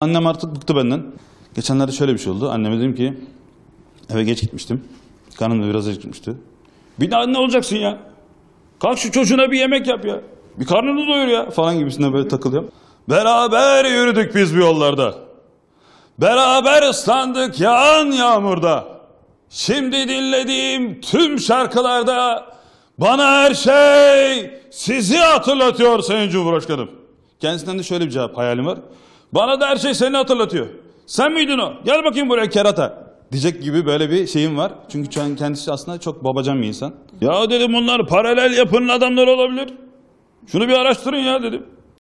Annem artık bıktı benden. Geçenlerde şöyle bir şey oldu. Anneme dedim ki eve geç gitmiştim. Karnım da biraz acıkmıştı. Bir daha ne olacaksın ya? Kalk şu çocuğuna bir yemek yap ya. Bir karnını doyur ya falan gibisinden böyle takılıyorum. Beraber yürüdük biz bu yollarda. Beraber ıslandık yağan yağmurda. Şimdi dinlediğim tüm şarkılarda bana her şey sizi hatırlatıyor Sayın Cumhurbaşkanım. Kendisinden de şöyle bir cevap hayalim var. Bana da her şey seni hatırlatıyor. Sen miydin o? Gel bakayım buraya kerata. Diyecek gibi böyle bir şeyim var. Çünkü kendisi aslında çok babacan bir insan. Ya dedim bunlar paralel yapının adamları olabilir. Şunu bir araştırın ya dedim.